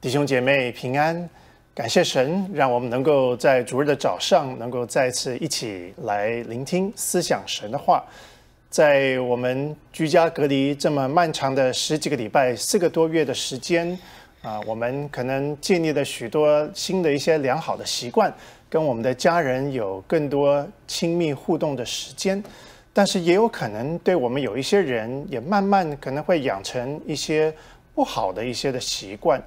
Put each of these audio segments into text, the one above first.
弟兄姐妹平安，感谢神，让我们能够在主日的早上能够再次一起来聆听思想神的话。在我们居家隔离这么漫长的十几个礼拜、四个多月的时间，啊，我们可能建立了许多新的一些良好的习惯，跟我们的家人有更多亲密互动的时间，但是也有可能对我们有一些人也慢慢可能会养成一些不好的一些的习惯。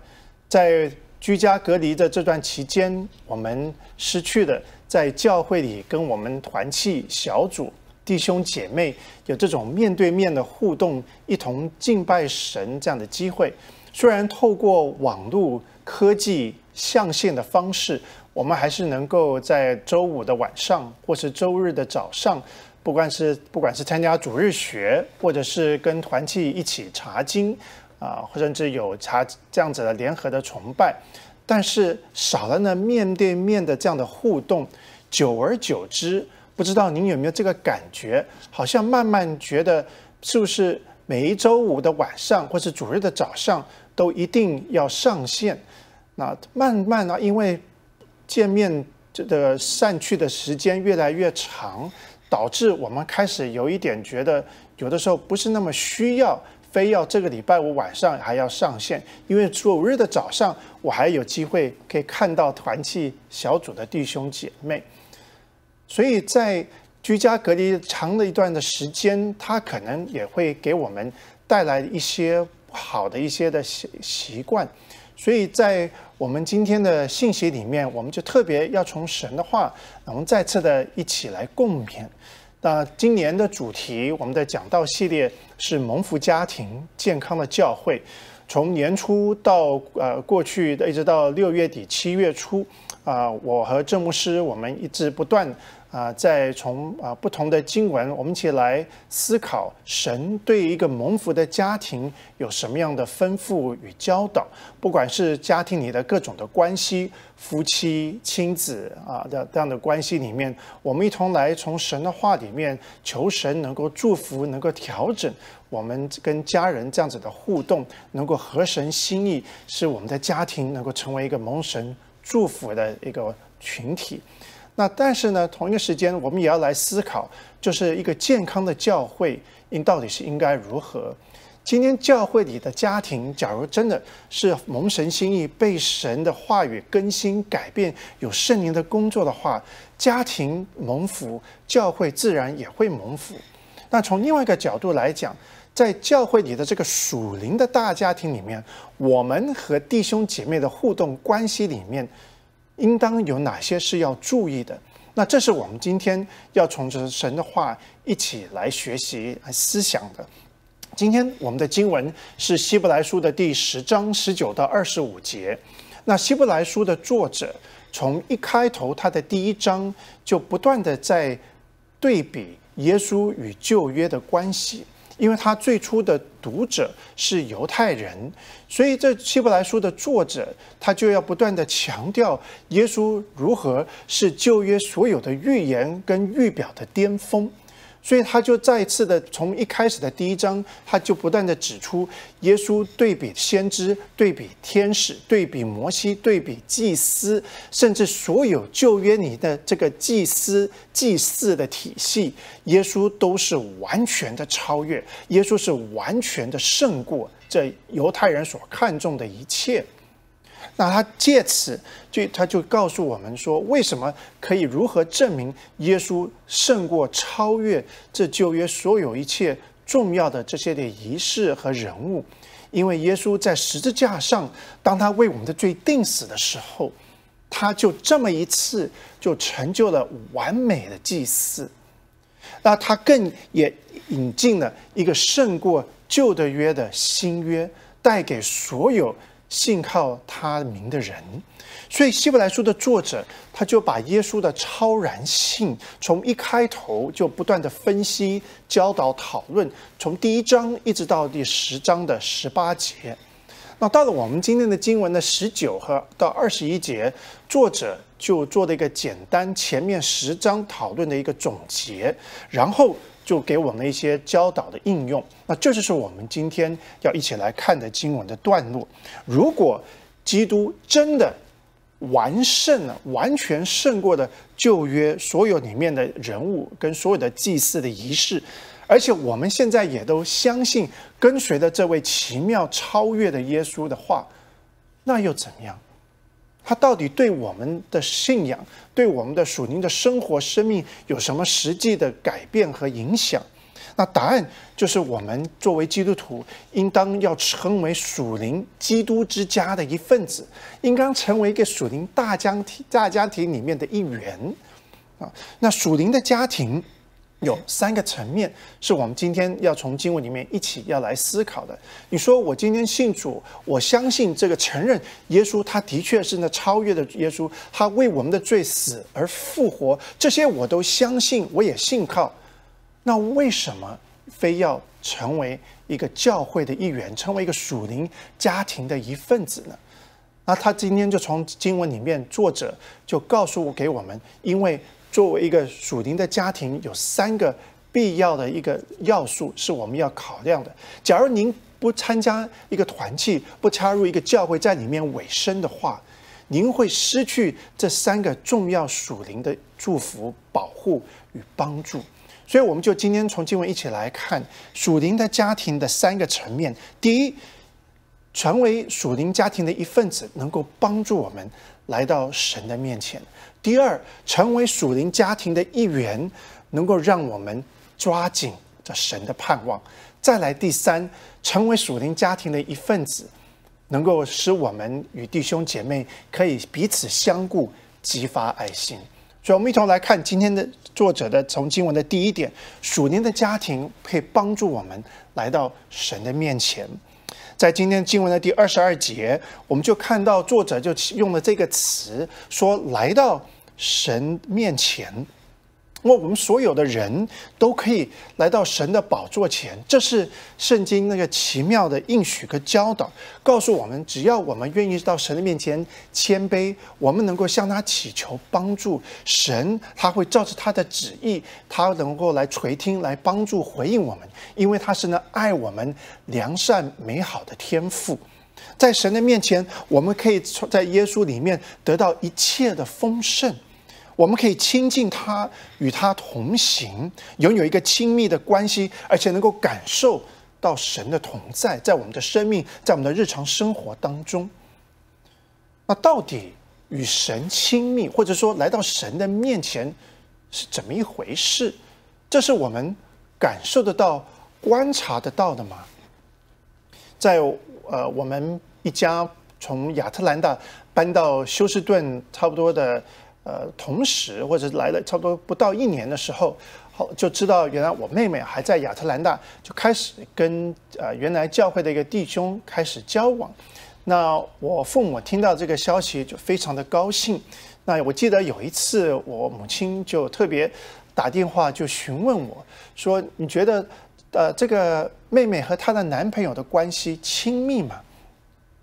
在居家隔离的这段期间，我们失去了在教会里跟我们团契小组弟兄姐妹有这种面对面的互动、一同敬拜神这样的机会。虽然透过网络科技象限的方式，我们还是能够在周五的晚上或是周日的早上，不管是不管是参加主日学，或者是跟团契一起查经。啊，甚至有查这样子的联合的崇拜，但是少了呢面对面的这样的互动，久而久之，不知道您有没有这个感觉？好像慢慢觉得是不是每一周五的晚上，或是主日的早上都一定要上线？那慢慢呢，因为见面这个散去的时间越来越长，导致我们开始有一点觉得，有的时候不是那么需要。非要这个礼拜五晚上还要上线，因为昨日的早上我还有机会可以看到团契小组的弟兄姐妹，所以在居家隔离长了一段的时间，它可能也会给我们带来一些好的一些的习习惯，所以在我们今天的信息里面，我们就特别要从神的话，我们再次的一起来共勉。那今年的主题，我们的讲道系列是蒙福家庭健康的教会，从年初到呃过去一直到六月底七月初，啊，我和郑牧师我们一直不断。啊，再从啊不同的经文，我们一起来思考神对一个蒙福的家庭有什么样的吩咐与教导。不管是家庭里的各种的关系，夫妻、亲子啊的这样的关系里面，我们一同来从神的话里面求神能够祝福，能够调整我们跟家人这样子的互动，能够合神心意，使我们的家庭能够成为一个蒙神祝福的一个群体。那但是呢，同一个时间，我们也要来思考，就是一个健康的教会应到底是应该如何。今天教会里的家庭，假如真的是蒙神心意，被神的话语更新改变，有圣灵的工作的话，家庭蒙福，教会自然也会蒙福。那从另外一个角度来讲，在教会里的这个属灵的大家庭里面，我们和弟兄姐妹的互动关系里面。应当有哪些是要注意的？那这是我们今天要从这神的话一起来学习来思想的。今天我们的经文是希伯来书的第十章十九到二十五节。那希伯来书的作者从一开头他的第一章就不断的在对比耶稣与旧约的关系。因为他最初的读者是犹太人，所以这希伯来书的作者他就要不断的强调耶稣如何是旧约所有的预言跟预表的巅峰。所以他就再次的从一开始的第一章，他就不断的指出，耶稣对比先知、对比天使、对比摩西、对比祭司，甚至所有旧约里的这个祭司、祭祀的体系，耶稣都是完全的超越，耶稣是完全的胜过这犹太人所看重的一切。那他借此就他就告诉我们说，为什么可以如何证明耶稣胜过超越这旧约所有一切重要的这些的仪式和人物？因为耶稣在十字架上，当他为我们的罪定死的时候，他就这么一次就成就了完美的祭祀。那他更也引进了一个胜过旧的约的新约，带给所有。信靠他名的人，所以希伯来书的作者他就把耶稣的超然性从一开头就不断的分析、教导、讨论，从第一章一直到第十章的十八节。那到了我们今天的经文的十九和到二十一节，作者就做了一个简单前面十章讨论的一个总结，然后。就给我们一些教导的应用，那这就是我们今天要一起来看的经文的段落。如果基督真的完胜了，完全胜过了旧约所有里面的人物跟所有的祭祀的仪式，而且我们现在也都相信跟随着这位奇妙超越的耶稣的话，那又怎么样？它到底对我们的信仰、对我们的属灵的生活、生命有什么实际的改变和影响？那答案就是，我们作为基督徒，应当要成为属灵基督之家的一份子，应当成为一个属灵大家庭、大家庭里面的一员。啊，那属灵的家庭。有三个层面是我们今天要从经文里面一起要来思考的。你说我今天信主，我相信这个承认耶稣，他的确是那超越的耶稣，他为我们的罪死而复活，这些我都相信，我也信靠。那为什么非要成为一个教会的一员，成为一个属灵家庭的一份子呢？那他今天就从经文里面作者就告诉给我们，因为。作为一个属灵的家庭，有三个必要的一个要素是我们要考量的。假如您不参加一个团契，不插入一个教会在里面委身的话，您会失去这三个重要属灵的祝福、保护与帮助。所以，我们就今天从经文一起来看属灵的家庭的三个层面。第一，成为属灵家庭的一份子，能够帮助我们来到神的面前。第二，成为属灵家庭的一员，能够让我们抓紧这神的盼望；再来，第三，成为属灵家庭的一份子，能够使我们与弟兄姐妹可以彼此相顾，激发爱心。所以，我们一同来看今天的作者的从经文的第一点：属灵的家庭可以帮助我们来到神的面前。在今天经文的第二十二节，我们就看到作者就用了这个词，说来到神面前。因我们所有的人都可以来到神的宝座前，这是圣经那个奇妙的应许和教导，告诉我们，只要我们愿意到神的面前谦卑，我们能够向他祈求帮助，神他会照着他的旨意，他能够来垂听，来帮助回应我们，因为他是那爱我们、良善美好的天赋，在神的面前，我们可以在耶稣里面得到一切的丰盛。我们可以亲近他，与他同行，拥有一个亲密的关系，而且能够感受到神的同在，在我们的生命，在我们的日常生活当中。那到底与神亲密，或者说来到神的面前是怎么一回事？这是我们感受得到、观察得到的吗？在呃，我们一家从亚特兰大搬到休斯顿，差不多的。呃，同时或者来了差不多不到一年的时候，后就知道原来我妹妹还在亚特兰大，就开始跟呃原来教会的一个弟兄开始交往。那我父母听到这个消息就非常的高兴。那我记得有一次我母亲就特别打电话就询问我说：“你觉得呃这个妹妹和她的男朋友的关系亲密吗？”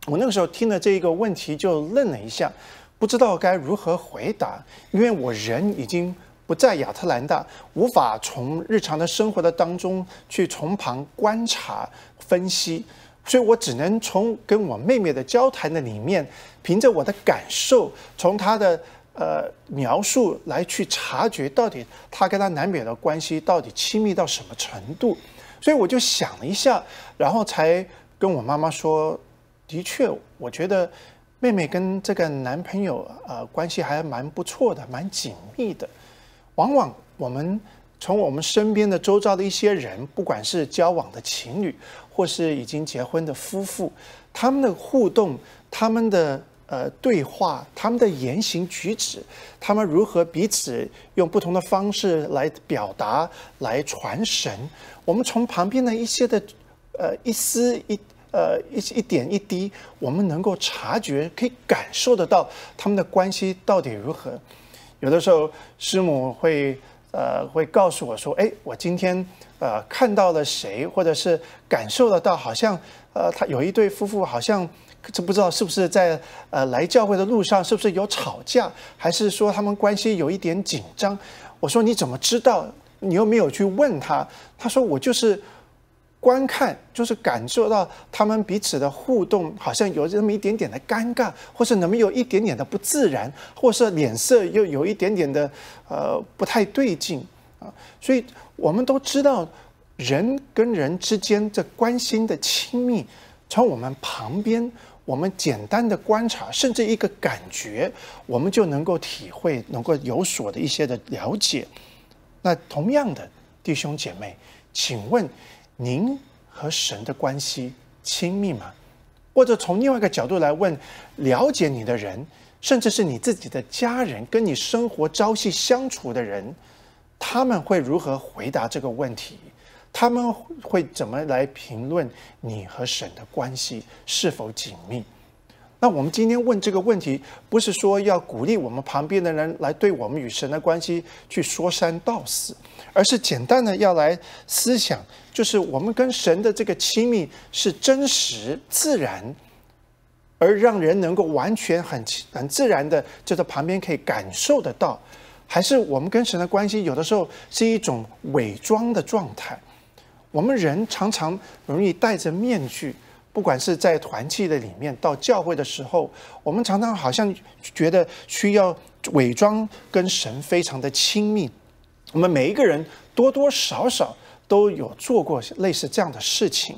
我那个时候听了这一个问题就愣了一下。不知道该如何回答，因为我人已经不在亚特兰大，无法从日常的生活的当中去从旁观察分析，所以我只能从跟我妹妹的交谈的里面，凭着我的感受，从她的呃描述来去察觉到底她跟她男朋友的关系到底亲密到什么程度，所以我就想了一下，然后才跟我妈妈说，的确，我觉得。妹妹跟这个男朋友呃关系还蛮不错的，蛮紧密的。往往我们从我们身边的周遭的一些人，不管是交往的情侣，或是已经结婚的夫妇，他们的互动、他们的呃对话、他们的言行举止，他们如何彼此用不同的方式来表达、来传神，我们从旁边的一些的呃一丝一。呃，一一点一滴，我们能够察觉，可以感受得到他们的关系到底如何。有的时候，师母会呃会告诉我说：“哎，我今天呃看到了谁，或者是感受得到，好像呃他有一对夫妇，好像这不知道是不是在呃来教会的路上，是不是有吵架，还是说他们关系有一点紧张？”我说：“你怎么知道？你又没有去问他。”他说：“我就是。”观看就是感受到他们彼此的互动，好像有这么一点点的尴尬，或是能有一点点的不自然，或是脸色又有一点点的，呃，不太对劲啊。所以我们都知道，人跟人之间的关心的亲密，从我们旁边，我们简单的观察，甚至一个感觉，我们就能够体会，能够有所的一些的了解。那同样的弟兄姐妹，请问。您和神的关系亲密吗？或者从另外一个角度来问，了解你的人，甚至是你自己的家人，跟你生活朝夕相处的人，他们会如何回答这个问题？他们会怎么来评论你和神的关系是否紧密？那我们今天问这个问题，不是说要鼓励我们旁边的人来对我们与神的关系去说三道四，而是简单的要来思想。就是我们跟神的这个亲密是真实自然，而让人能够完全很很自然的就在旁边可以感受得到，还是我们跟神的关系有的时候是一种伪装的状态？我们人常常容易戴着面具，不管是在团契的里面，到教会的时候，我们常常好像觉得需要伪装跟神非常的亲密。我们每一个人多多少少。都有做过类似这样的事情，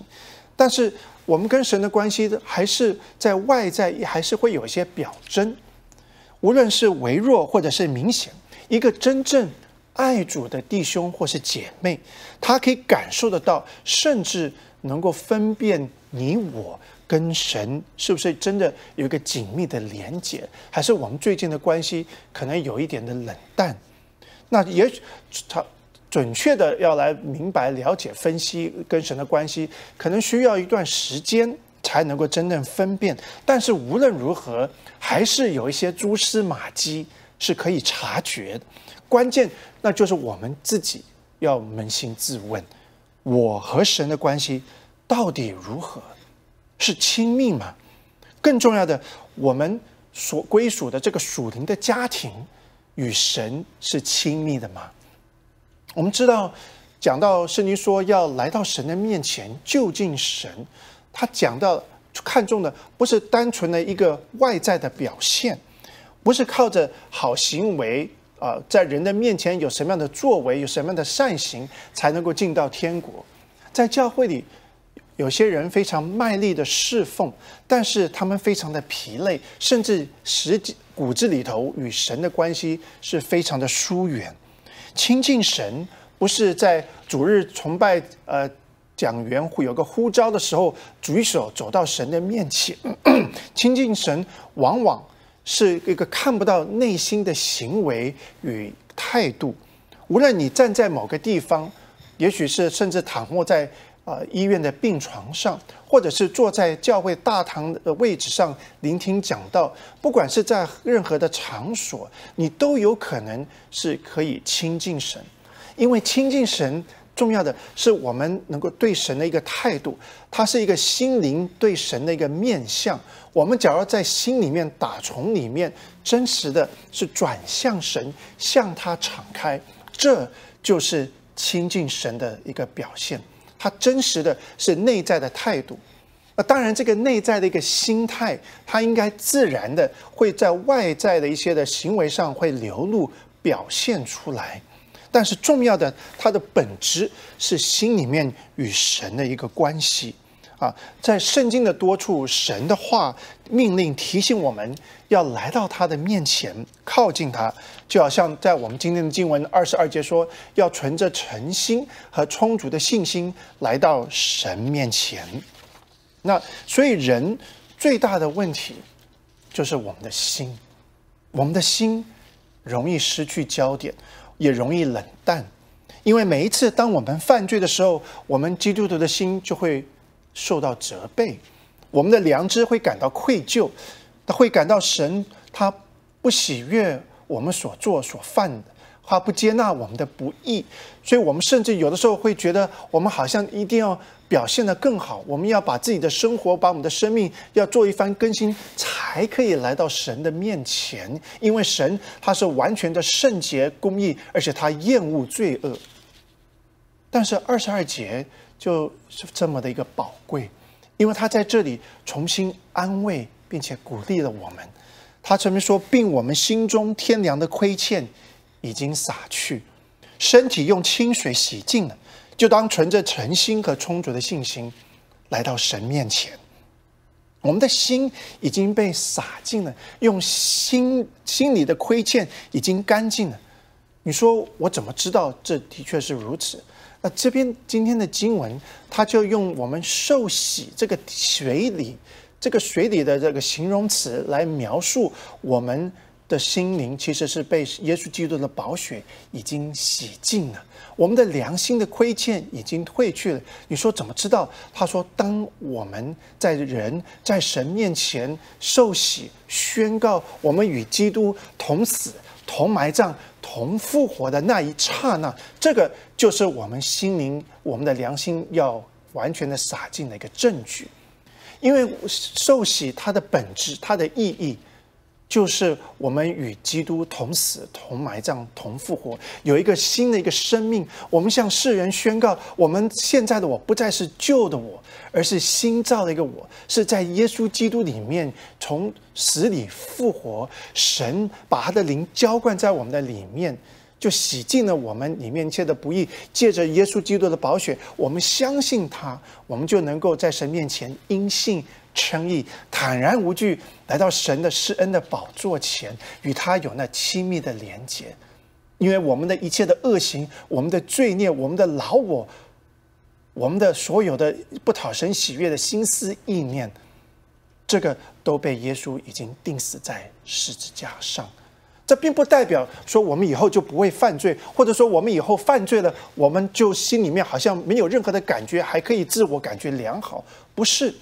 但是我们跟神的关系还是在外在，还是会有一些表征，无论是微弱或者是明显。一个真正爱主的弟兄或是姐妹，他可以感受得到，甚至能够分辨你我跟神是不是真的有一个紧密的连结，还是我们最近的关系可能有一点的冷淡。那也许他。准确的要来明白、了解、分析跟神的关系，可能需要一段时间才能够真正分辨。但是无论如何，还是有一些蛛丝马迹是可以察觉的。关键那就是我们自己要扪心自问：我和神的关系到底如何？是亲密吗？更重要的，我们所归属的这个属灵的家庭与神是亲密的吗？我们知道，讲到圣经说要来到神的面前就近神，他讲到看重的不是单纯的一个外在的表现，不是靠着好行为啊，在人的面前有什么样的作为，有什么样的善行才能够进到天国。在教会里，有些人非常卖力的侍奉，但是他们非常的疲累，甚至实际骨子里头与神的关系是非常的疏远。亲近神不是在主日崇拜，呃，讲员会有个呼召的时候举手走到神的面前。亲近神往往是一个看不到内心的行为与态度，无论你站在某个地方，也许是甚至躺卧在。啊，医院的病床上，或者是坐在教会大堂的位置上聆听讲道，不管是在任何的场所，你都有可能是可以亲近神。因为亲近神，重要的是我们能够对神的一个态度，它是一个心灵对神的一个面向。我们假如在心里面打从里面，真实的是转向神，向他敞开，这就是亲近神的一个表现。他真实的是内在的态度，那当然，这个内在的一个心态，他应该自然的会在外在的一些的行为上会流露表现出来，但是重要的，它的本质是心里面与神的一个关系。啊，在圣经的多处，神的话、命令提醒我们要来到他的面前，靠近他，就好像在我们今天的经文二十二节说，要存着诚心和充足的信心来到神面前。那所以人最大的问题就是我们的心，我们的心容易失去焦点，也容易冷淡，因为每一次当我们犯罪的时候，我们基督徒的心就会。受到责备，我们的良知会感到愧疚，会感到神他不喜悦我们所做所犯，的，他不接纳我们的不义，所以我们甚至有的时候会觉得，我们好像一定要表现得更好，我们要把自己的生活，把我们的生命要做一番更新，才可以来到神的面前，因为神他是完全的圣洁公义，而且他厌恶罪恶，但是二十二节。就是这么的一个宝贵，因为他在这里重新安慰并且鼓励了我们。他曾经说：“病我们心中天良的亏欠已经洒去，身体用清水洗净了，就当存着诚心和充足的信心来到神面前。我们的心已经被洒净了，用心心里的亏欠已经干净了。你说我怎么知道这的确是如此？”那这边今天的经文，他就用我们受洗这个水里，这个水里的这个形容词来描述我们的心灵，其实是被耶稣基督的宝血已经洗净了，我们的良心的亏欠已经褪去了。你说怎么知道？他说，当我们在人在神面前受洗，宣告我们与基督同死、同埋葬。同复活的那一刹那，这个就是我们心灵、我们的良心要完全的撒进的一个证据，因为受洗它的本质、它的意义。就是我们与基督同死、同埋葬、同复活，有一个新的一个生命。我们向世人宣告，我们现在的我不再是旧的我，而是新造的一个我，是在耶稣基督里面从死里复活。神把他的灵浇灌在我们的里面，就洗净了我们里面一切的不易。借着耶稣基督的宝血，我们相信他，我们就能够在神面前因信。诚意坦然无惧来到神的施恩的宝座前，与他有那亲密的连接，因为我们的一切的恶行、我们的罪孽、我们的老我、我们的所有的不讨神喜悦的心思意念，这个都被耶稣已经钉死在十字架上。这并不代表说我们以后就不会犯罪，或者说我们以后犯罪了，我们就心里面好像没有任何的感觉，还可以自我感觉良好，不是。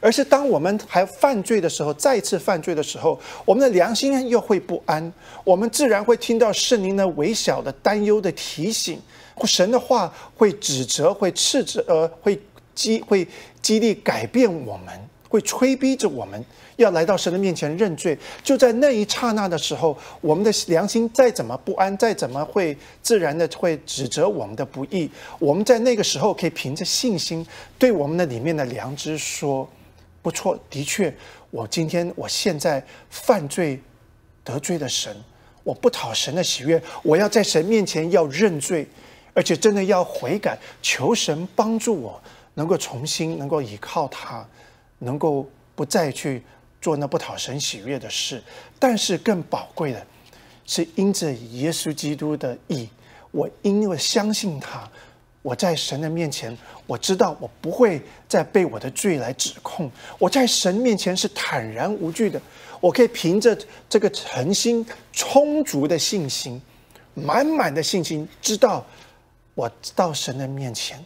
而是当我们还犯罪的时候，再次犯罪的时候，我们的良心又会不安，我们自然会听到圣灵的微小的担忧的提醒，神的话会指责，会斥责，呃，会激会激励改变我们，会催逼着我们要来到神的面前认罪。就在那一刹那的时候，我们的良心再怎么不安，再怎么会自然的会指责我们的不义，我们在那个时候可以凭着信心对我们的里面的良知说。不错，的确，我今天我现在犯罪得罪了神，我不讨神的喜悦，我要在神面前要认罪，而且真的要悔改，求神帮助我能够重新能够依靠他，能够不再去做那不讨神喜悦的事。但是更宝贵的是，因着耶稣基督的义，我因为相信他。我在神的面前，我知道我不会再被我的罪来指控。我在神面前是坦然无惧的，我可以凭着这个诚心、充足的信心、满满的信心，知道我到神的面前。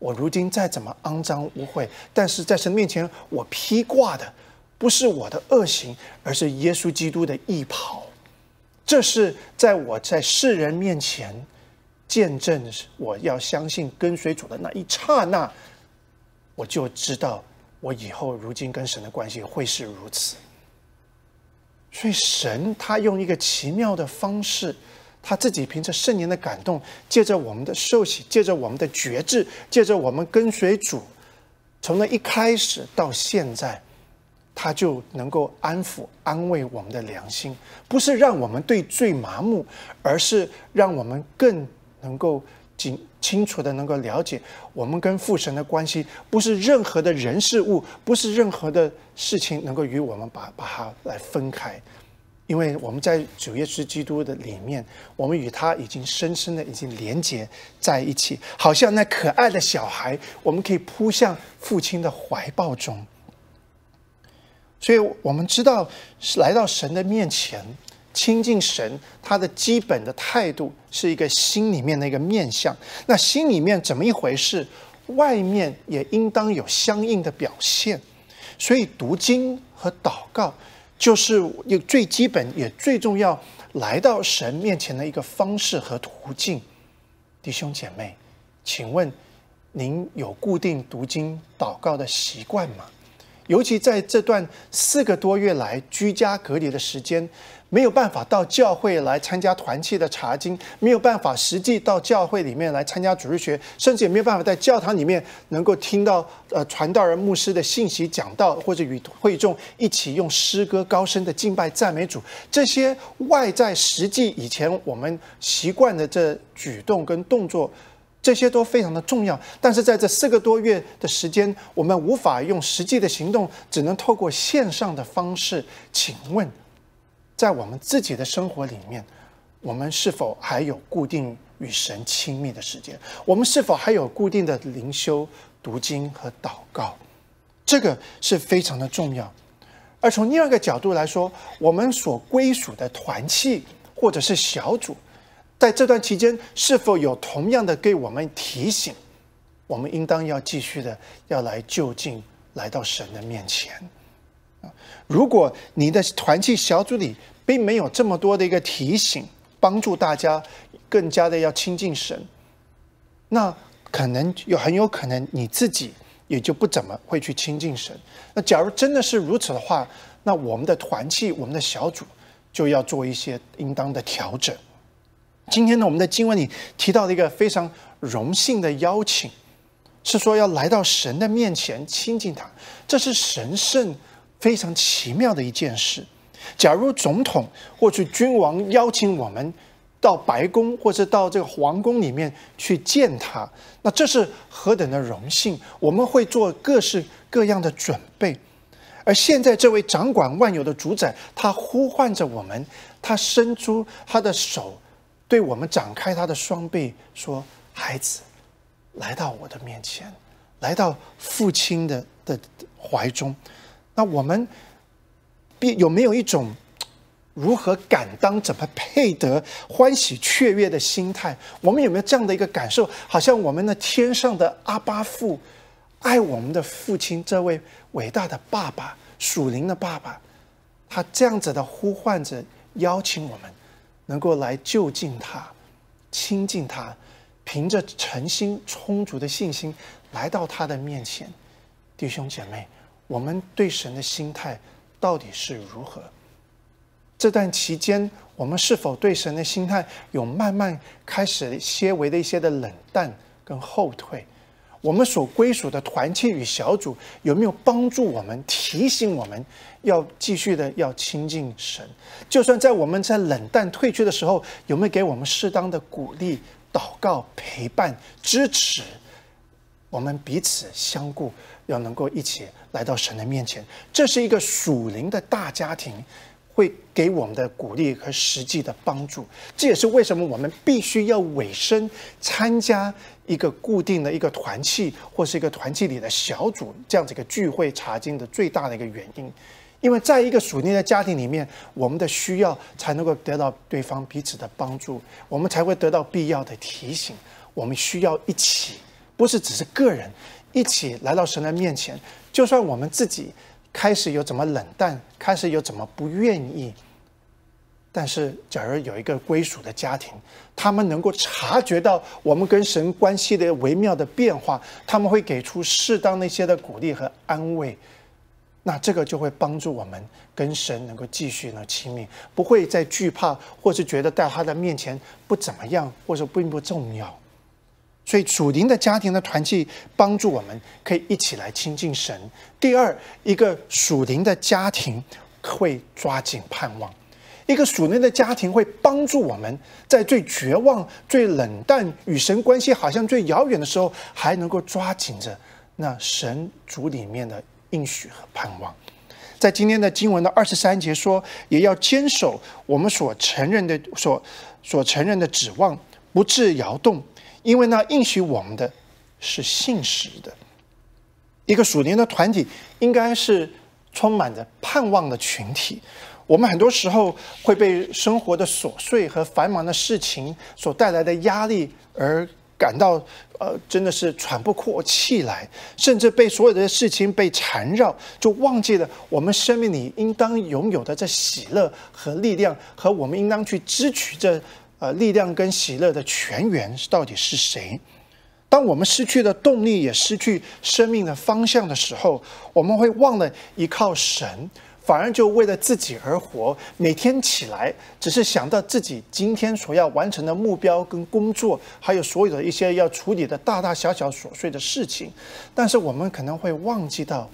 我如今再怎么肮脏污秽，但是在神面前，我披挂的不是我的恶行，而是耶稣基督的义袍。这是在我在世人面前。见证，我要相信跟随主的那一刹那，我就知道我以后如今跟神的关系会是如此。所以神他用一个奇妙的方式，他自己凭着圣灵的感动，借着我们的受洗，借着我们的觉知，借着我们跟随主，从那一开始到现在，他就能够安抚安慰我们的良心，不是让我们对罪麻木，而是让我们更。能够清清楚的能够了解，我们跟父神的关系，不是任何的人事物，不是任何的事情能够与我们把把它来分开，因为我们在主耶稣基督的里面，我们与他已经深深的已经连接在一起，好像那可爱的小孩，我们可以扑向父亲的怀抱中，所以我们知道是来到神的面前。亲近神，他的基本的态度是一个心里面的一个面相。那心里面怎么一回事？外面也应当有相应的表现。所以读经和祷告，就是有最基本也最重要来到神面前的一个方式和途径。弟兄姐妹，请问您有固定读经祷告的习惯吗？尤其在这段四个多月来居家隔离的时间，没有办法到教会来参加团契的查经，没有办法实际到教会里面来参加主日学，甚至也没有办法在教堂里面能够听到呃传道人牧师的信息讲道，或者与会众一起用诗歌高声的敬拜赞美主，这些外在实际以前我们习惯的这举动跟动作。这些都非常的重要，但是在这四个多月的时间，我们无法用实际的行动，只能透过线上的方式。请问，在我们自己的生活里面，我们是否还有固定与神亲密的时间？我们是否还有固定的灵修、读经和祷告？这个是非常的重要。而从另一个角度来说，我们所归属的团契或者是小组。在这段期间，是否有同样的给我们提醒？我们应当要继续的要来就近来到神的面前。如果你的团契小组里并没有这么多的一个提醒，帮助大家更加的要亲近神，那可能有很有可能你自己也就不怎么会去亲近神。那假如真的是如此的话，那我们的团契、我们的小组就要做一些应当的调整。今天呢，我们在经文里提到了一个非常荣幸的邀请，是说要来到神的面前亲近他。这是神圣非常奇妙的一件事。假如总统或是君王邀请我们到白宫或者到这个皇宫里面去见他，那这是何等的荣幸！我们会做各式各样的准备。而现在这位掌管万有的主宰，他呼唤着我们，他伸出他的手。对我们展开他的双臂，说：“孩子，来到我的面前，来到父亲的的怀中。”那我们，必有没有一种如何敢当、怎么配得欢喜雀跃的心态？我们有没有这样的一个感受？好像我们的天上的阿巴父爱我们的父亲，这位伟大的爸爸、属灵的爸爸，他这样子的呼唤着，邀请我们。能够来就近他，亲近他，凭着诚心充足的信心来到他的面前。弟兄姐妹，我们对神的心态到底是如何？这段期间，我们是否对神的心态有慢慢开始些微的一些的冷淡跟后退？我们所归属的团契与小组有没有帮助我们提醒我们？要继续的要亲近神，就算在我们在冷淡退去的时候，有没有给我们适当的鼓励、祷告、陪伴、支持？我们彼此相顾，要能够一起来到神的面前。这是一个属灵的大家庭，会给我们的鼓励和实际的帮助。这也是为什么我们必须要委身参加一个固定的、一个团契或是一个团契里的小组这样子一个聚会查经的最大的一个原因。因为在一个属灵的家庭里面，我们的需要才能够得到对方彼此的帮助，我们才会得到必要的提醒。我们需要一起，不是只是个人，一起来到神的面前。就算我们自己开始有怎么冷淡，开始有怎么不愿意，但是假如有一个归属的家庭，他们能够察觉到我们跟神关系的微妙的变化，他们会给出适当的一些的鼓励和安慰。那这个就会帮助我们跟神能够继续呢亲密，不会再惧怕，或是觉得在他的面前不怎么样，或者并不重要。所以属灵的家庭的团契帮助我们可以一起来亲近神。第二，一个属灵的家庭会抓紧盼望，一个属灵的家庭会帮助我们在最绝望、最冷淡、与神关系好像最遥远的时候，还能够抓紧着那神主里面的。应许和盼望，在今天的经文的二十三节说，也要坚守我们所承认的、所所承认的指望，不致摇动，因为那应许我们的是信实的。一个属灵的团体应该是充满着盼望的群体。我们很多时候会被生活的琐碎和繁忙的事情所带来的压力而。感到，呃，真的是喘不过气来，甚至被所有的事情被缠绕，就忘记了我们生命里应当拥有的这喜乐和力量，和我们应当去支取这呃力量跟喜乐的泉源到底是谁？当我们失去了动力，也失去生命的方向的时候，我们会忘了依靠神。反而就为了自己而活，每天起来只是想到自己今天所要完成的目标跟工作，还有所有的一些要处理的大大小小琐碎的事情，但是我们可能会忘记到，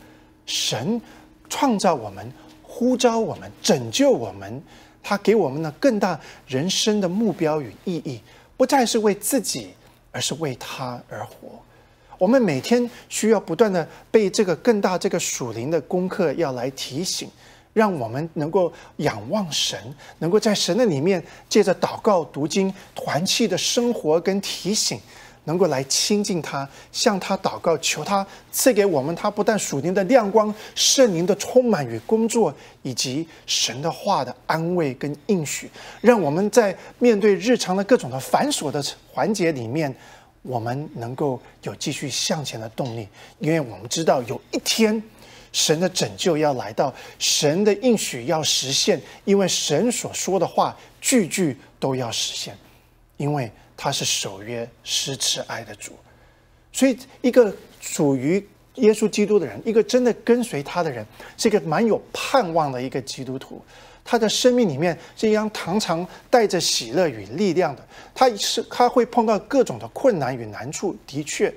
神创造我们，呼召我们，拯救我们，他给我们的更大人生的目标与意义，不再是为自己，而是为他而活。我们每天需要不断的被这个更大、这个属灵的功课要来提醒，让我们能够仰望神，能够在神的里面，借着祷告、读经、团契的生活跟提醒，能够来亲近他，向他祷告，求他赐给我们他不但属灵的亮光、圣灵的充满与工作，以及神的话的安慰跟应许，让我们在面对日常的各种的繁琐的环节里面。我们能够有继续向前的动力，因为我们知道有一天神的拯救要来到，神的应许要实现，因为神所说的话句句都要实现，因为他是守约施慈爱的主。所以，一个属于耶稣基督的人，一个真的跟随他的人，是一个蛮有盼望的一个基督徒。他的生命里面是样常常带着喜乐与力量的。他是他会碰到各种的困难与难处，的确，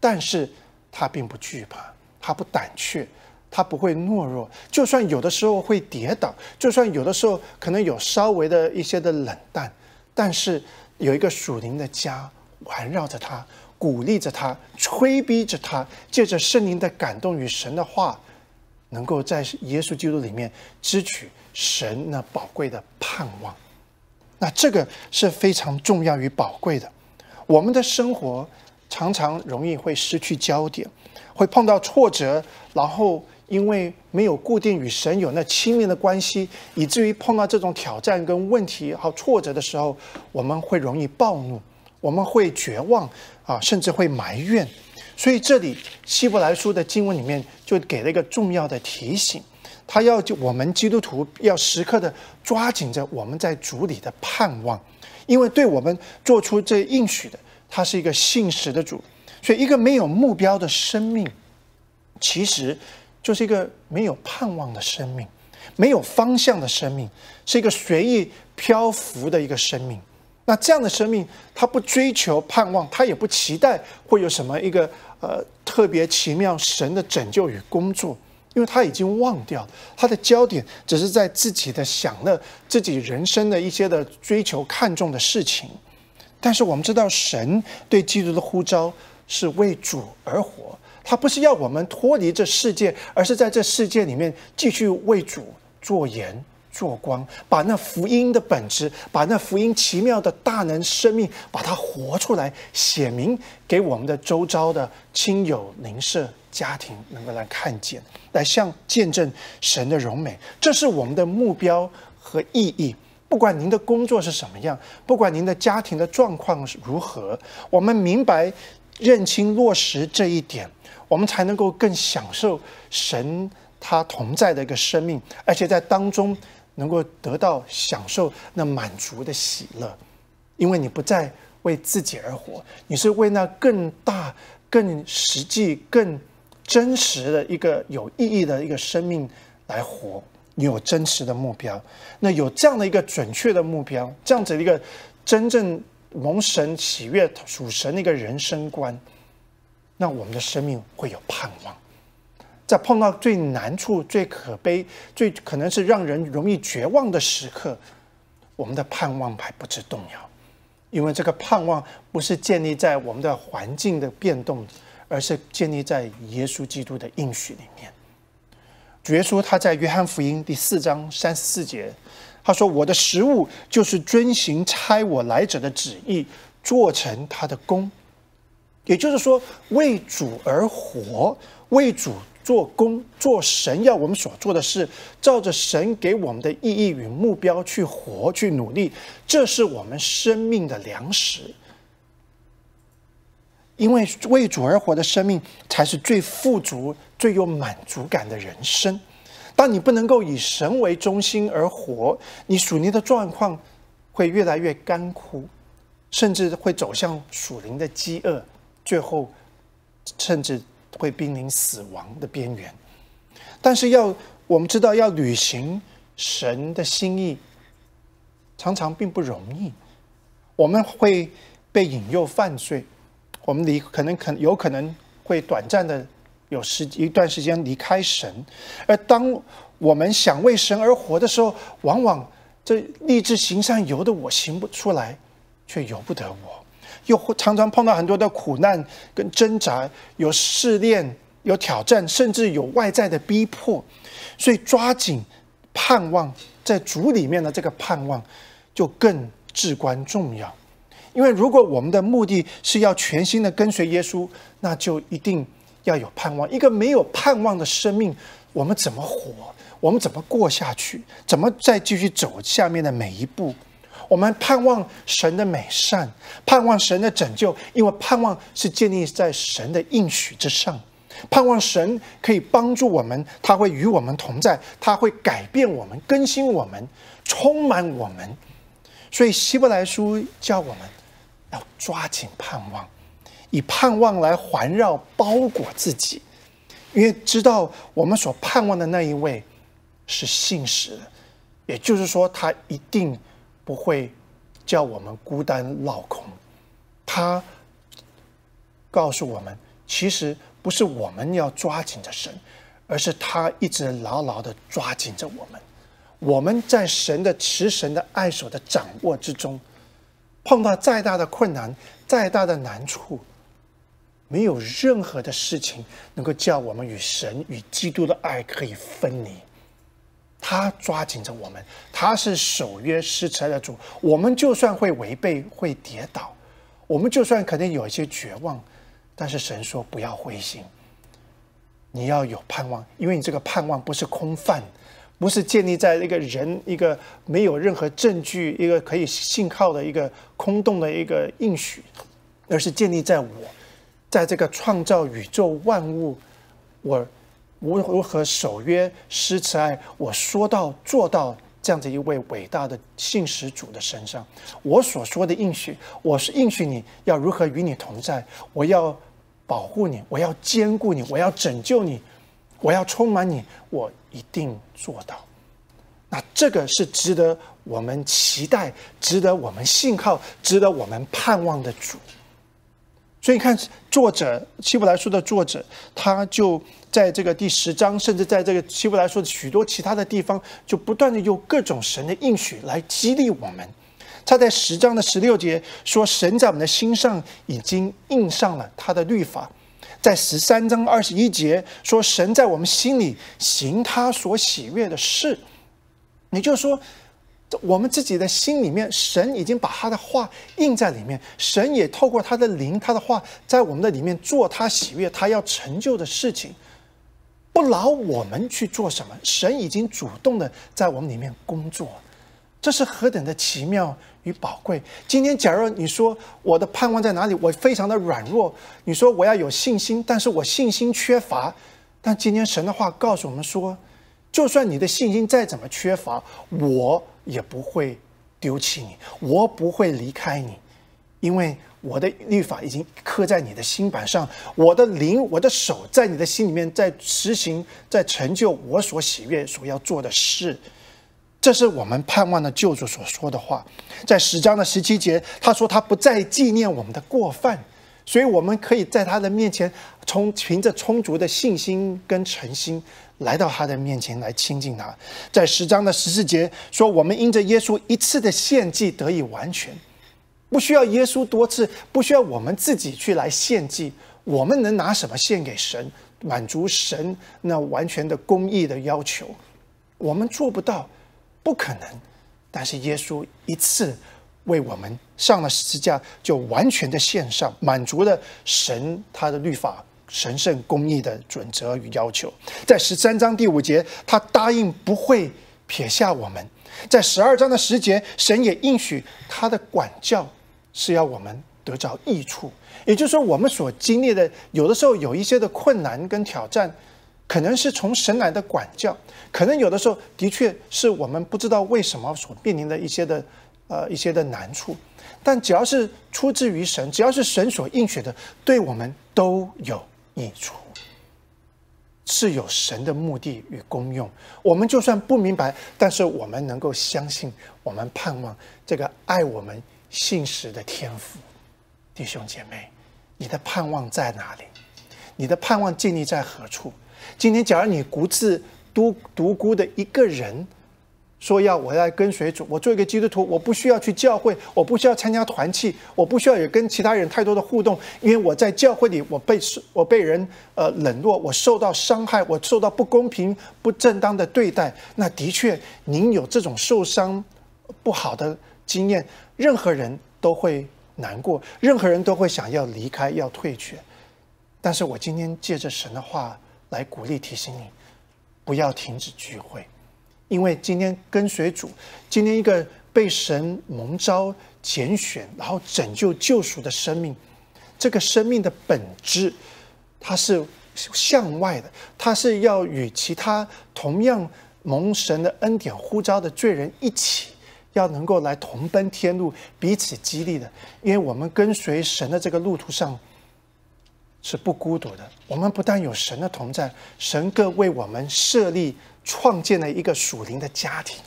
但是他并不惧怕，他不胆怯，他不会懦弱。就算有的时候会跌倒，就算有的时候可能有稍微的一些的冷淡，但是有一个属灵的家环绕着他，鼓励着他，催逼着他，借着圣灵的感动与神的话，能够在耶稣基督里面支取。神那宝贵的盼望，那这个是非常重要与宝贵的。我们的生活常常容易会失去焦点，会碰到挫折，然后因为没有固定与神有那亲密的关系，以至于碰到这种挑战跟问题和挫折的时候，我们会容易暴怒，我们会绝望啊，甚至会埋怨。所以这里希伯来书的经文里面就给了一个重要的提醒。他要就我们基督徒要时刻的抓紧着我们在主里的盼望，因为对我们做出这应许的，他是一个信实的主。所以，一个没有目标的生命，其实就是一个没有盼望的生命，没有方向的生命，是一个随意漂浮的一个生命。那这样的生命，他不追求盼望，他也不期待会有什么一个呃特别奇妙神的拯救与工作。因为他已经忘掉，他的焦点只是在自己的享乐、自己人生的一些的追求、看重的事情。但是我们知道，神对基督的呼召是为主而活，他不是要我们脱离这世界，而是在这世界里面继续为主做盐、做光，把那福音的本质、把那福音奇妙的大能生命，把它活出来，写明给我们的周遭的亲友邻舍。家庭能够来看见、来向见证神的荣美，这是我们的目标和意义。不管您的工作是什么样，不管您的家庭的状况如何，我们明白、认清、落实这一点，我们才能够更享受神他同在的一个生命，而且在当中能够得到享受那满足的喜乐。因为你不再为自己而活，你是为那更大、更实际、更……真实的一个有意义的一个生命来活，你有真实的目标。那有这样的一个准确的目标，这样子的一个真正蒙神喜悦、属神的一个人生观，那我们的生命会有盼望。在碰到最难处、最可悲、最可能是让人容易绝望的时刻，我们的盼望还不知动摇，因为这个盼望不是建立在我们的环境的变动。而是建立在耶稣基督的应许里面。主耶稣他在约翰福音第四章三十四节，他说：“我的食物就是遵行差我来者的旨意，做成他的功。”也就是说，为主而活，为主做工，做神要我们所做的事，照着神给我们的意义与目标去活去努力，这是我们生命的粮食。因为为主而活的生命才是最富足、最有满足感的人生。当你不能够以神为中心而活，你属灵的状况会越来越干枯，甚至会走向属灵的饥饿，最后甚至会濒临死亡的边缘。但是，要我们知道，要履行神的心意，常常并不容易。我们会被引诱犯罪。我们离可能可有可能会短暂的有时一段时间离开神，而当我们想为神而活的时候，往往这立志行善由得我行不出来，却由不得我，又常常碰到很多的苦难跟挣扎，有试炼，有挑战，甚至有外在的逼迫，所以抓紧盼望在主里面的这个盼望就更至关重要。因为如果我们的目的是要全心的跟随耶稣，那就一定要有盼望。一个没有盼望的生命，我们怎么活？我们怎么过下去？怎么再继续走下面的每一步？我们盼望神的美善，盼望神的拯救，因为盼望是建立在神的应许之上。盼望神可以帮助我们，他会与我们同在，他会改变我们，更新我们，充满我们。所以希伯来书教我们。要抓紧盼望，以盼望来环绕包裹自己，因为知道我们所盼望的那一位是信实的，也就是说，他一定不会叫我们孤单落空。他告诉我们，其实不是我们要抓紧着神，而是他一直牢牢的抓紧着我们。我们在神的慈神的爱手的掌握之中。碰到再大的困难，再大的难处，没有任何的事情能够叫我们与神与基督的爱可以分离。他抓紧着我们，他是守约施慈的主。我们就算会违背，会跌倒，我们就算可能有一些绝望，但是神说不要灰心，你要有盼望，因为你这个盼望不是空泛。的。不是建立在一个人一个没有任何证据、一个可以信靠的一个空洞的一个应许，而是建立在我在这个创造宇宙万物、我无如何守约、施慈爱、我说到做到这样子一位伟大的信使主的身上。我所说的应许，我是应许你要如何与你同在，我要保护你，我要兼顾你，我要拯救你，我要充满你，我。一定做到，那这个是值得我们期待、值得我们信靠、值得我们盼望的主。所以，你看作者《希伯来书》的作者，他就在这个第十章，甚至在这个《希伯来书》的许多其他的地方，就不断的用各种神的应许来激励我们。他在十章的十六节说：“神在我们的心上已经印上了他的律法。”在十三章二十一节说：“神在我们心里行他所喜悦的事。”也就是说，我们自己的心里面，神已经把他的话印在里面，神也透过他的灵，他的话在我们的里面做他喜悦、他要成就的事情，不劳我们去做什么，神已经主动的在我们里面工作，这是何等的奇妙！与宝贵。今天，假如你说我的盼望在哪里，我非常的软弱。你说我要有信心，但是我信心缺乏。但今天神的话告诉我们说，就算你的信心再怎么缺乏，我也不会丢弃你，我不会离开你，因为我的律法已经刻在你的心板上，我的灵、我的手在你的心里面在实行，在成就我所喜悦所要做的事。这是我们盼望的救主所说的话，在十章的十七节，他说他不再纪念我们的过犯，所以我们可以在他的面前，从凭着充足的信心跟诚心来到他的面前来亲近他。在十章的十四节说，我们因着耶稣一次的献祭得以完全，不需要耶稣多次，不需要我们自己去来献祭，我们能拿什么献给神，满足神那完全的公义的要求？我们做不到。不可能，但是耶稣一次为我们上了十字架，就完全的献上，满足了神他的律法、神圣公义的准则与要求。在十三章第五节，他答应不会撇下我们；在十二章的十节，神也应许他的管教是要我们得着益处。也就是说，我们所经历的，有的时候有一些的困难跟挑战。可能是从神来的管教，可能有的时候的确是我们不知道为什么所面临的一些的，呃，一些的难处，但只要是出自于神，只要是神所应许的，对我们都有益处，是有神的目的与功用。我们就算不明白，但是我们能够相信，我们盼望这个爱我们信实的天赋，弟兄姐妹，你的盼望在哪里？你的盼望建立在何处？今天，假如你独自独独孤的一个人，说要我要跟谁组，我做一个基督徒，我不需要去教会，我不需要参加团契，我不需要有跟其他人太多的互动，因为我在教会里，我被我被人呃冷落，我受到伤害，我受到不公平、不正当的对待。那的确，您有这种受伤不好的经验，任何人都会难过，任何人都会想要离开、要退却。但是我今天借着神的话。来鼓励提醒你，不要停止聚会，因为今天跟随主，今天一个被神蒙召拣选，然后拯救救赎的生命，这个生命的本质，它是向外的，它是要与其他同样蒙神的恩典呼召的罪人一起，要能够来同奔天路，彼此激励的，因为我们跟随神的这个路途上。是不孤独的。我们不但有神的同在，神各为我们设立、创建了一个属灵的家庭，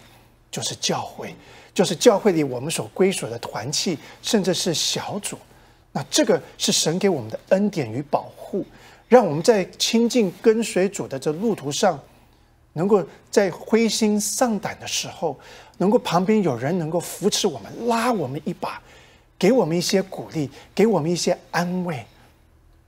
就是教会，就是教会里我们所归属的团契，甚至是小组。那这个是神给我们的恩典与保护，让我们在亲近跟随主的这路途上，能够在灰心丧胆的时候，能够旁边有人能够扶持我们，拉我们一把，给我们一些鼓励，给我们一些安慰。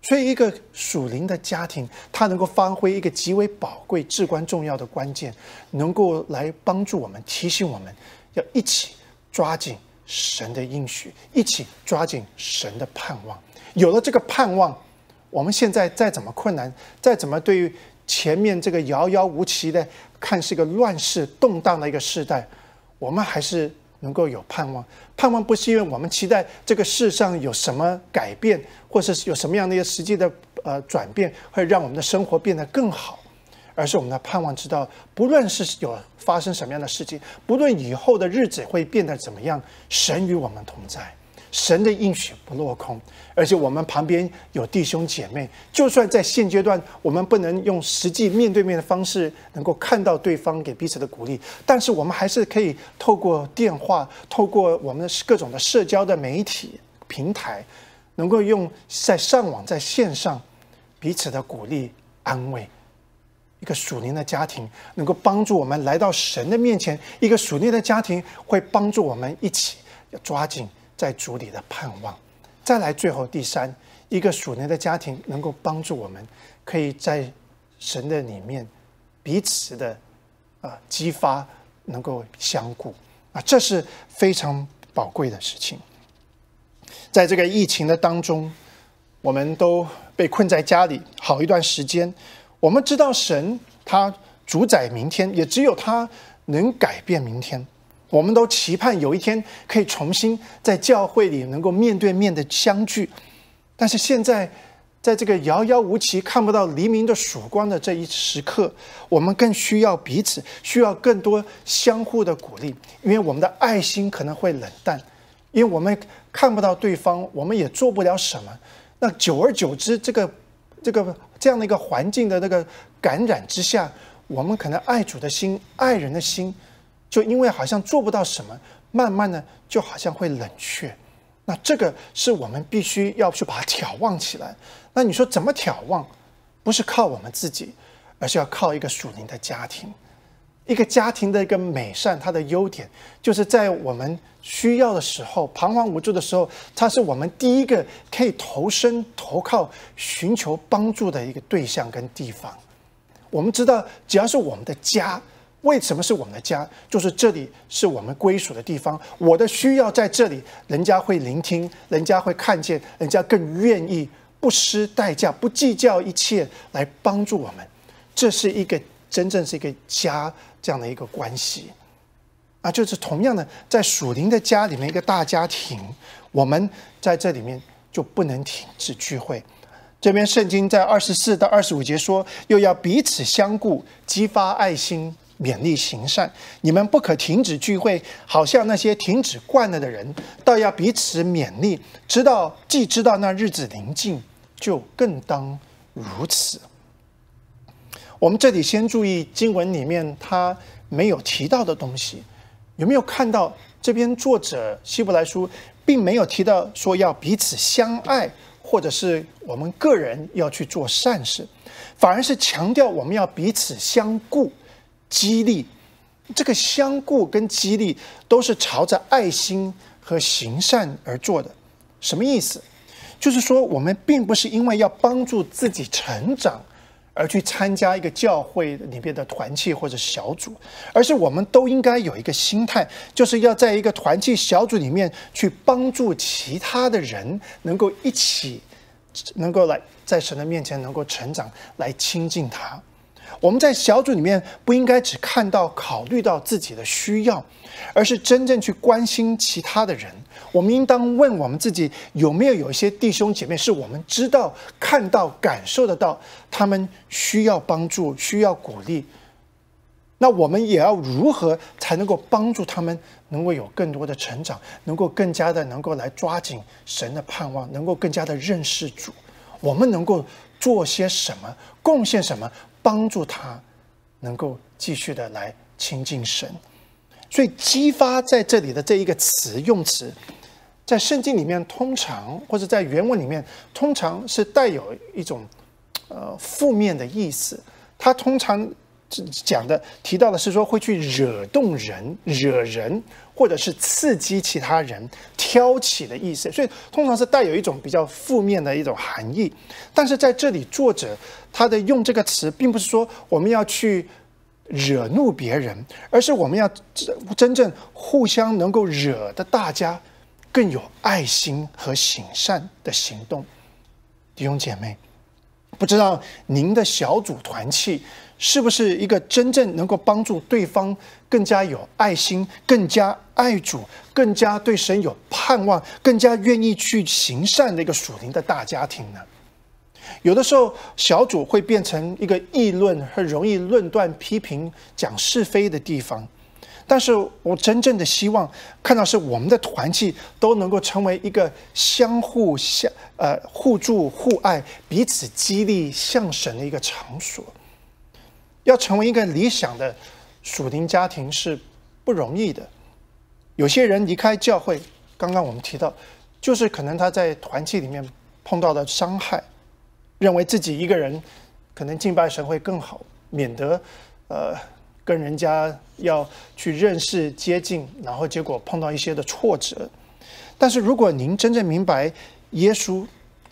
所以，一个属灵的家庭，它能够发挥一个极为宝贵、至关重要的关键，能够来帮助我们、提醒我们，要一起抓紧神的应许，一起抓紧神的盼望。有了这个盼望，我们现在再怎么困难，再怎么对于前面这个遥遥无期的，看是一个乱世动荡的一个时代，我们还是。能够有盼望，盼望不是因为我们期待这个世上有什么改变，或是有什么样的一个实际的呃转变，会让我们的生活变得更好，而是我们的盼望知道，不论是有发生什么样的事情，不论以后的日子会变得怎么样，神与我们同在。神的应许不落空，而且我们旁边有弟兄姐妹，就算在现阶段我们不能用实际面对面的方式能够看到对方给彼此的鼓励，但是我们还是可以透过电话，透过我们的各种的社交的媒体平台，能够用在上网在线上彼此的鼓励安慰。一个属灵的家庭能够帮助我们来到神的面前，一个属灵的家庭会帮助我们一起要抓紧。在主里的盼望，再来最后第三，一个属灵的家庭能够帮助我们，可以在神的里面彼此的啊激发，能够相顾啊，这是非常宝贵的事情。在这个疫情的当中，我们都被困在家里好一段时间，我们知道神他主宰明天，也只有他能改变明天。我们都期盼有一天可以重新在教会里能够面对面的相聚，但是现在，在这个遥遥无期、看不到黎明的曙光的这一时刻，我们更需要彼此，需要更多相互的鼓励，因为我们的爱心可能会冷淡，因为我们看不到对方，我们也做不了什么。那久而久之，这个这个这样的一个环境的那个感染之下，我们可能爱主的心、爱人的心。就因为好像做不到什么，慢慢的就好像会冷却。那这个是我们必须要去把它眺望起来。那你说怎么眺望？不是靠我们自己，而是要靠一个属灵的家庭。一个家庭的一个美善，它的优点就是在我们需要的时候、彷徨无助的时候，它是我们第一个可以投身、投靠、寻求帮助的一个对象跟地方。我们知道，只要是我们的家。为什么是我们的家？就是这里是我们归属的地方。我的需要在这里，人家会聆听，人家会看见，人家更愿意不失代价、不计较一切来帮助我们。这是一个真正是一个家这样的一个关系啊！就是同样的，在属灵的家里面，一个大家庭，我们在这里面就不能停止聚会。这边圣经在二十四到二十五节说，又要彼此相顾，激发爱心。勉励行善，你们不可停止聚会，好像那些停止惯了的人，倒要彼此勉励。知道既知道那日子临近，就更当如此。我们这里先注意经文里面他没有提到的东西，有没有看到这边作者希伯来书并没有提到说要彼此相爱，或者是我们个人要去做善事，反而是强调我们要彼此相顾。激励，这个相顾跟激励都是朝着爱心和行善而做的。什么意思？就是说，我们并不是因为要帮助自己成长而去参加一个教会里面的团契或者小组，而是我们都应该有一个心态，就是要在一个团契小组里面去帮助其他的人，能够一起，能够来在神的面前能够成长，来亲近他。我们在小组里面不应该只看到、考虑到自己的需要，而是真正去关心其他的人。我们应当问我们自己，有没有有一些弟兄姐妹是我们知道、看到、感受得到他们需要帮助、需要鼓励。那我们也要如何才能够帮助他们，能够有更多的成长，能够更加的能够来抓紧神的盼望，能够更加的认识主。我们能够做些什么，贡献什么？帮助他能够继续的来亲近神，所以激发在这里的这一个词用词，在圣经里面通常或者在原文里面通常是带有一种呃负面的意思，它通常。讲的提到的是说会去惹动人，惹人或者是刺激其他人挑起的意思，所以通常是带有一种比较负面的一种含义。但是在这里，作者他的用这个词，并不是说我们要去惹怒别人，而是我们要真正互相能够惹得大家更有爱心和行善的行动。弟兄姐妹，不知道您的小组团契？是不是一个真正能够帮助对方更加有爱心、更加爱主、更加对神有盼望、更加愿意去行善的一个属灵的大家庭呢？有的时候小组会变成一个议论、很容易论断、批评、讲是非的地方，但是我真正的希望看到是我们的团契都能够成为一个相互相呃互助互爱、彼此激励向神的一个场所。要成为一个理想的属灵家庭是不容易的。有些人离开教会，刚刚我们提到，就是可能他在团体里面碰到的伤害，认为自己一个人可能敬拜神会更好，免得呃跟人家要去认识接近，然后结果碰到一些的挫折。但是如果您真正明白耶稣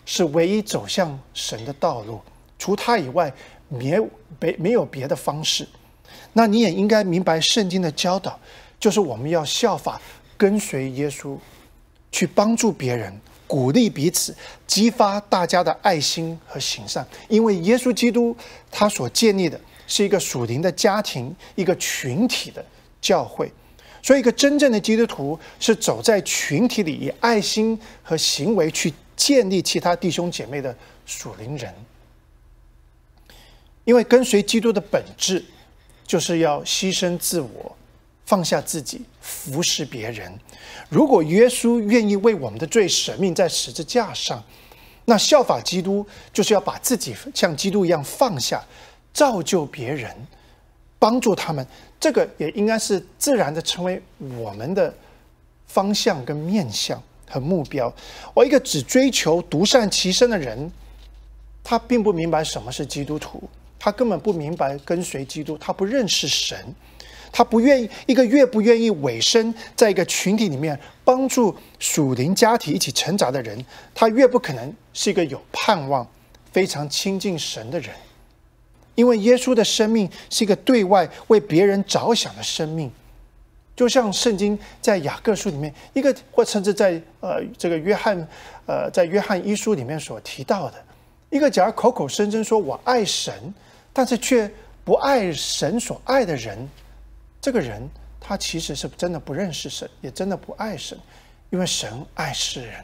是唯一走向神的道路，除他以外。别别没有别的方式，那你也应该明白圣经的教导，就是我们要效法跟随耶稣，去帮助别人，鼓励彼此，激发大家的爱心和行善。因为耶稣基督他所建立的是一个属灵的家庭，一个群体的教会。所以，一个真正的基督徒是走在群体里，以爱心和行为去建立其他弟兄姐妹的属灵人。因为跟随基督的本质，就是要牺牲自我，放下自己，服侍别人。如果耶稣愿意为我们的罪舍命在十字架上，那效法基督就是要把自己像基督一样放下，造就别人，帮助他们。这个也应该是自然的，成为我们的方向、跟面向和目标。我一个只追求独善其身的人，他并不明白什么是基督徒。他根本不明白跟随基督，他不认识神，他不愿意一个越不愿意委身在一个群体里面帮助属灵家庭一起成长的人，他越不可能是一个有盼望、非常亲近神的人。因为耶稣的生命是一个对外为别人着想的生命，就像圣经在雅各书里面，一个或甚至在呃这个约翰呃在约翰一书里面所提到的，一个假如口口声声说我爱神。但是却不爱神所爱的人，这个人他其实是真的不认识神，也真的不爱神，因为神爱世人，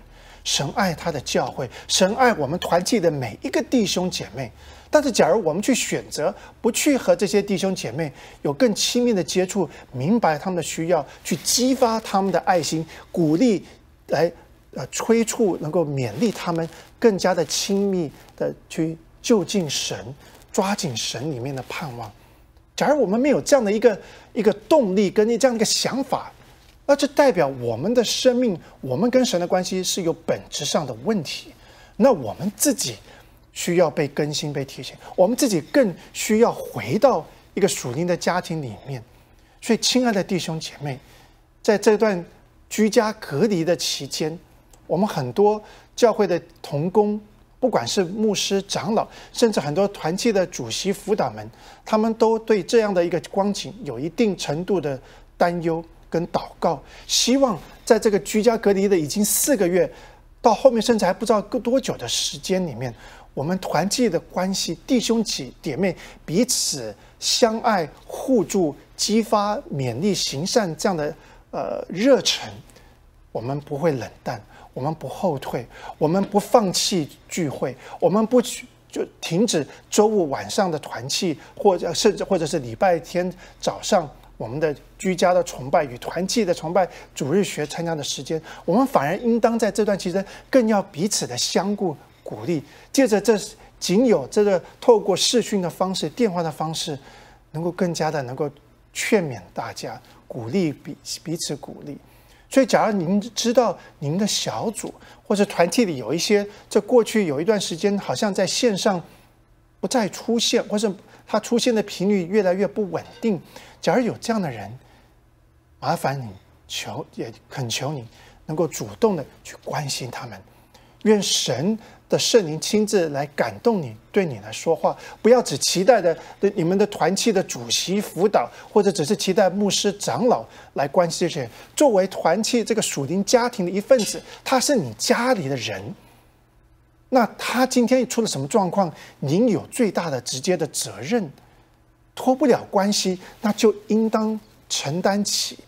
神爱他的教会，神爱我们团契的每一个弟兄姐妹。但是，假如我们去选择不去和这些弟兄姐妹有更亲密的接触，明白他们的需要，去激发他们的爱心，鼓励来呃催促，能够勉励他们更加的亲密的去就近神。抓紧神里面的盼望。假如我们没有这样的一个一个动力，跟这样的一个想法，那就代表我们的生命，我们跟神的关系是有本质上的问题。那我们自己需要被更新，被提醒。我们自己更需要回到一个属灵的家庭里面。所以，亲爱的弟兄姐妹，在这段居家隔离的期间，我们很多教会的童工。不管是牧师、长老，甚至很多团契的主席、辅导们，他们都对这样的一个光景有一定程度的担忧跟祷告，希望在这个居家隔离的已经四个月，到后面甚至还不知道过多久的时间里面，我们团契的关系、弟兄姐姐妹彼此相爱、互助、激发、勉励、行善这样的呃热忱，我们不会冷淡。我们不后退，我们不放弃聚会，我们不去就停止周五晚上的团契，或者甚至或者是礼拜天早上我们的居家的崇拜与团契的崇拜主日学参加的时间，我们反而应当在这段期间更要彼此的相互鼓励，借着这仅有这个透过视讯的方式、电话的方式，能够更加的能够劝勉大家，鼓励彼彼此鼓励。所以，假如您知道您的小组或者团体里有一些，这过去有一段时间好像在线上不再出现，或者他出现的频率越来越不稳定，假如有这样的人，麻烦你求也恳求你能够主动的去关心他们，愿神。的圣灵亲自来感动你，对你来说话，不要只期待着对你们的团契的主席辅导，或者只是期待牧师长老来关心这些。作为团契这个属灵家庭的一份子，他是你家里的人，那他今天出了什么状况，您有最大的直接的责任，脱不了关系，那就应当承担起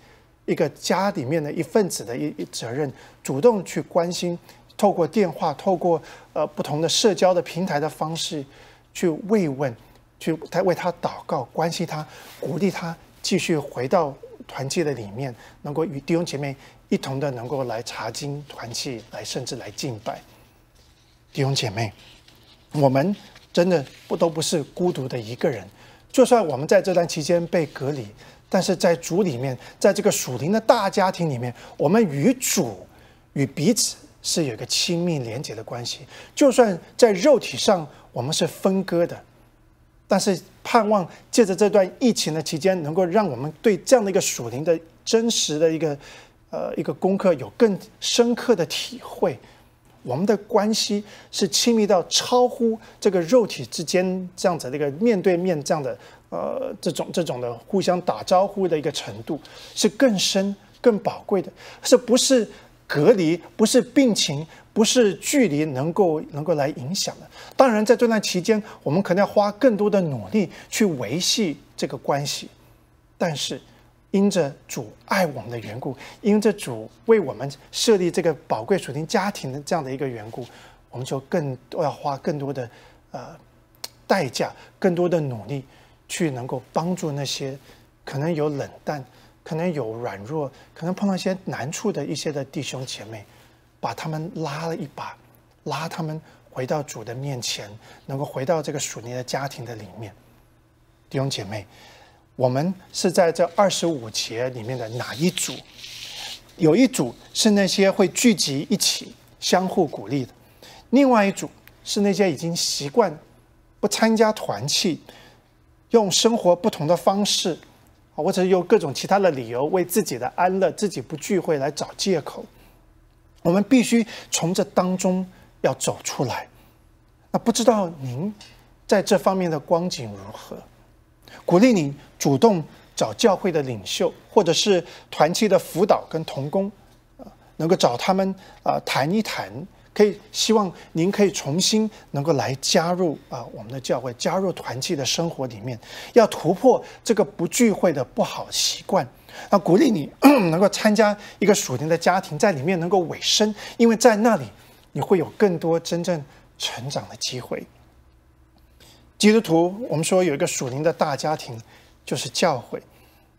一个家里面的一份子的一一责任，主动去关心。透过电话，透过呃不同的社交的平台的方式，去慰问，去他为他祷告，关心他，鼓励他，继续回到团契的里面，能够与弟兄姐妹一同的能够来查经团契，来甚至来敬拜弟兄姐妹。我们真的不都不是孤独的一个人，就算我们在这段期间被隔离，但是在主里面，在这个属灵的大家庭里面，我们与主与彼此。是有一个亲密连结的关系，就算在肉体上我们是分割的，但是盼望借着这段疫情的期间，能够让我们对这样的一个属灵的真实的一个呃一个功课有更深刻的体会。我们的关系是亲密到超乎这个肉体之间这样子的一个面对面这样的呃这种这种的互相打招呼的一个程度，是更深、更宝贵的，是不是。隔离不是病情，不是距离能够能够来影响的。当然，在这段期间，我们可能要花更多的努力去维系这个关系。但是，因着主爱我们的缘故，因着主为我们设立这个宝贵属灵家庭的这样的一个缘故，我们就更多要花更多的呃代价，更多的努力去能够帮助那些可能有冷淡。可能有软弱，可能碰到一些难处的一些的弟兄姐妹，把他们拉了一把，拉他们回到主的面前，能够回到这个属灵的家庭的里面。弟兄姐妹，我们是在这二十五节里面的哪一组？有一组是那些会聚集一起相互鼓励的，另外一组是那些已经习惯不参加团契，用生活不同的方式。或者用各种其他的理由为自己的安乐、自己不聚会来找借口，我们必须从这当中要走出来。那不知道您在这方面的光景如何？鼓励你主动找教会的领袖，或者是团契的辅导跟同工，啊，能够找他们啊谈一谈。可以希望您可以重新能够来加入啊我们的教会，加入团契的生活里面，要突破这个不聚会的不好习惯。那鼓励你 能够参加一个属灵的家庭，在里面能够委身，因为在那里你会有更多真正成长的机会。基督徒，我们说有一个属灵的大家庭，就是教会，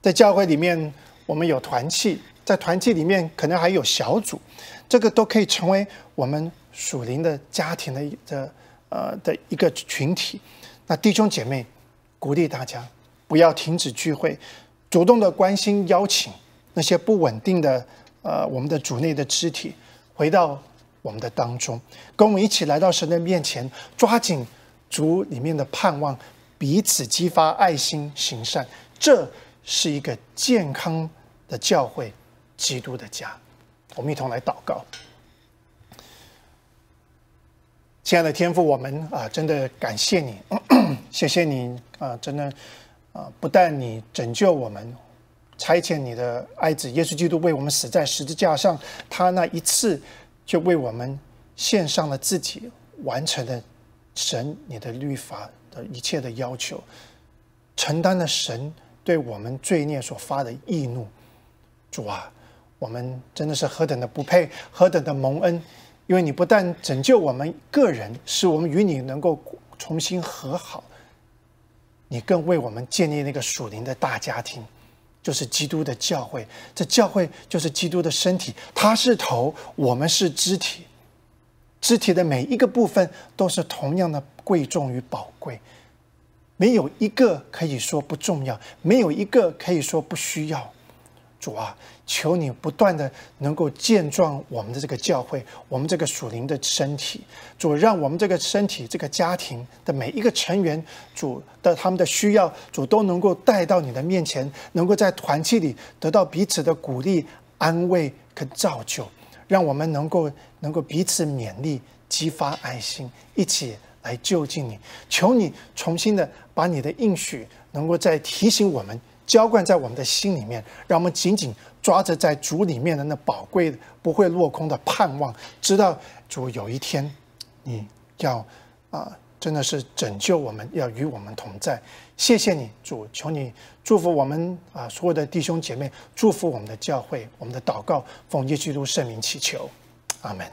在教会里面我们有团契。在团体里面，可能还有小组，这个都可以成为我们属灵的家庭的的呃的一个群体。那弟兄姐妹，鼓励大家不要停止聚会，主动的关心邀请那些不稳定的呃我们的主内的肢体回到我们的当中，跟我们一起来到神的面前，抓紧主里面的盼望，彼此激发爱心行善，这是一个健康的教会。基督的家，我们一同来祷告。亲爱的天父，我们啊，真的感谢你，谢谢你啊，真的啊，不但你拯救我们，差遣你的爱子耶稣基督为我们死在十字架上，他那一次就为我们献上了自己，完成了神你的律法的一切的要求，承担了神对我们罪孽所发的义怒。主啊！我们真的是何等的不配，何等的蒙恩，因为你不但拯救我们个人，使我们与你能够重新和好，你更为我们建立那个属灵的大家庭，就是基督的教会。这教会就是基督的身体，他是头，我们是肢体，肢体的每一个部分都是同样的贵重与宝贵，没有一个可以说不重要，没有一个可以说不需要。主啊！求你不断的能够健壮我们的这个教会，我们这个属灵的身体。主，让我们这个身体、这个家庭的每一个成员，主的他们的需要，主都能够带到你的面前，能够在团契里得到彼此的鼓励、安慰跟造就，让我们能够能够彼此勉励、激发爱心，一起来就近你。求你重新的把你的应许，能够再提醒我们。浇灌在我们的心里面，让我们紧紧抓着在主里面的那宝贵的、不会落空的盼望，知道主有一天，你要啊，真的是拯救我们，要与我们同在。谢谢你，主，求你祝福我们啊，所有的弟兄姐妹，祝福我们的教会，我们的祷告。奉耶稣基督圣名祈求，阿门。